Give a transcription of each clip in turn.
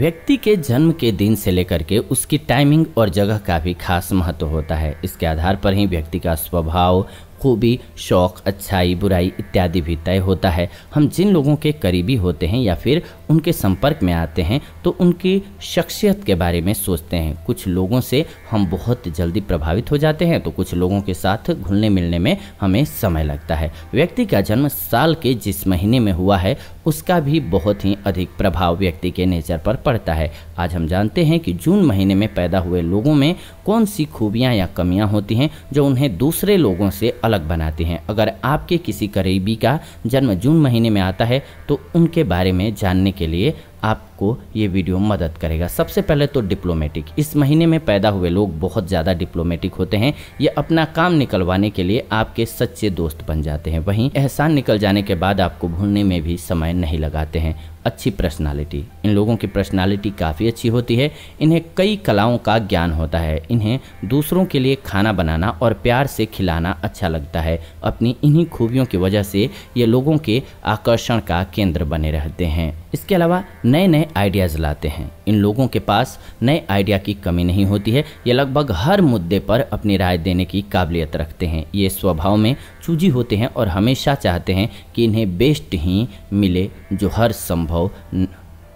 व्यक्ति के जन्म के दिन से लेकर के उसकी टाइमिंग और जगह का भी खास महत्व होता है इसके आधार पर ही व्यक्ति का स्वभाव खूबी शौक़ अच्छाई बुराई इत्यादि भी तय होता है हम जिन लोगों के करीबी होते हैं या फिर उनके संपर्क में आते हैं तो उनकी शख्सियत के बारे में सोचते हैं कुछ लोगों से हम बहुत जल्दी प्रभावित हो जाते हैं तो कुछ लोगों के साथ घुलने मिलने में हमें समय लगता है व्यक्ति का जन्म साल के जिस महीने में हुआ है उसका भी बहुत ही अधिक प्रभाव व्यक्ति के नेचर पर पड़ता है आज हम जानते हैं कि जून महीने में पैदा हुए लोगों में कौन सी खूबियाँ या कमियाँ होती हैं जो उन्हें दूसरे लोगों से अलग बनाते हैं अगर आपके किसी करीबी का जन्म जून महीने में आता है तो उनके बारे में जानने के लिए आपको ये वीडियो मदद करेगा सबसे पहले तो डिप्लोमेटिक इस महीने में पैदा हुए लोग बहुत ज़्यादा डिप्लोमेटिक होते हैं ये अपना काम निकलवाने के लिए आपके सच्चे दोस्त बन जाते हैं वहीं एहसान निकल जाने के बाद आपको भूलने में भी समय नहीं लगाते हैं अच्छी पर्सनालिटी इन लोगों की पर्सनालिटी काफ़ी अच्छी होती है इन्हें कई कलाओं का ज्ञान होता है इन्हें दूसरों के लिए खाना बनाना और प्यार से खिलाना अच्छा लगता है अपनी इन्हीं खूबियों की वजह से ये लोगों के आकर्षण का केंद्र बने रहते हैं इसके अलावा नए नए आइडियाज़ लाते हैं इन लोगों के पास नए आइडिया की कमी नहीं होती है ये लगभग हर मुद्दे पर अपनी राय देने की काबिलियत रखते हैं ये स्वभाव में चूजी होते हैं और हमेशा चाहते हैं कि इन्हें बेस्ट ही मिले जो हर संभव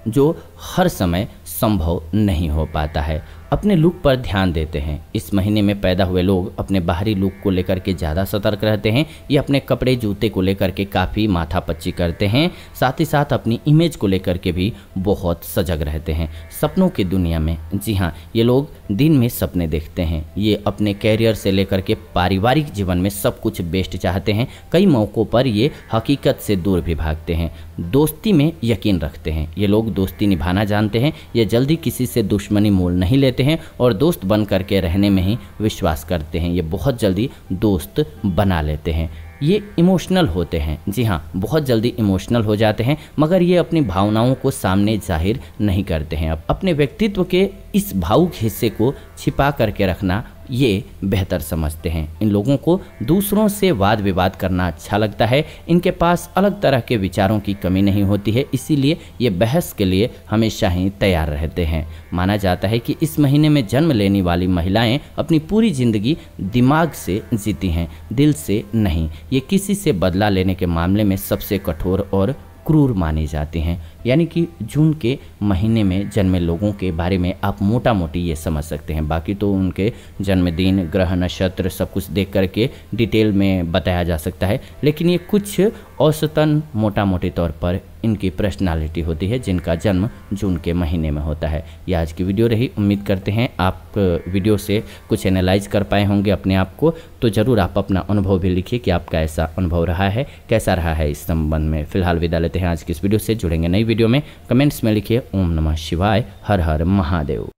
जो हर समय संभव नहीं हो पाता है अपने लुक पर ध्यान देते हैं इस महीने में पैदा हुए लोग अपने बाहरी लुक को लेकर के ज़्यादा सतर्क रहते हैं ये अपने कपड़े जूते को लेकर के काफ़ी माथापच्ची करते हैं साथ ही साथ अपनी इमेज को लेकर के भी बहुत सजग रहते हैं सपनों की दुनिया में जी हाँ ये लोग दिन में सपने देखते हैं ये अपने कैरियर से लेकर के पारिवारिक जीवन में सब कुछ बेस्ट चाहते हैं कई मौक़ों पर ये हकीकत से दूर भी भागते हैं दोस्ती में यकीन रखते हैं ये लोग दोस्ती निभाना जानते हैं ये जल्दी किसी से दुश्मनी मोल नहीं लेते लेते हैं और दोस्त बन करके रहने में ही विश्वास करते हैं ये बहुत जल्दी दोस्त बना लेते हैं ये इमोशनल होते हैं जी हाँ बहुत जल्दी इमोशनल हो जाते हैं मगर ये अपनी भावनाओं को सामने जाहिर नहीं करते हैं अपने व्यक्तित्व के इस भावुक हिस्से को छिपा करके रखना ये बेहतर समझते हैं इन लोगों को दूसरों से वाद विवाद करना अच्छा लगता है इनके पास अलग तरह के विचारों की कमी नहीं होती है इसीलिए ये बहस के लिए हमेशा ही तैयार रहते हैं माना जाता है कि इस महीने में जन्म लेने वाली महिलाएं अपनी पूरी ज़िंदगी दिमाग से जीती हैं दिल से नहीं ये किसी से बदला लेने के मामले में सबसे कठोर और क्रूर माने जाते हैं यानी कि जून के महीने में जन्मे लोगों के बारे में आप मोटा मोटी ये समझ सकते हैं बाकी तो उनके जन्मदिन ग्रह नक्षत्र सब कुछ देख करके डिटेल में बताया जा सकता है लेकिन ये कुछ औसतन मोटा मोटे तौर पर इनकी पर्सनालिटी होती है जिनका जन्म जून के महीने में होता है यह आज की वीडियो रही उम्मीद करते हैं आप वीडियो से कुछ एनालाइज कर पाए होंगे अपने आप को तो ज़रूर आप अपना अनुभव भी लिखिए कि आपका ऐसा अनुभव रहा है कैसा रहा है इस संबंध में फिलहाल विदा लेते हैं आज की इस वीडियो से जुड़ेंगे नई वीडियो में कमेंट्स में लिखिए ओम नमः शिवाय हर हर महादेव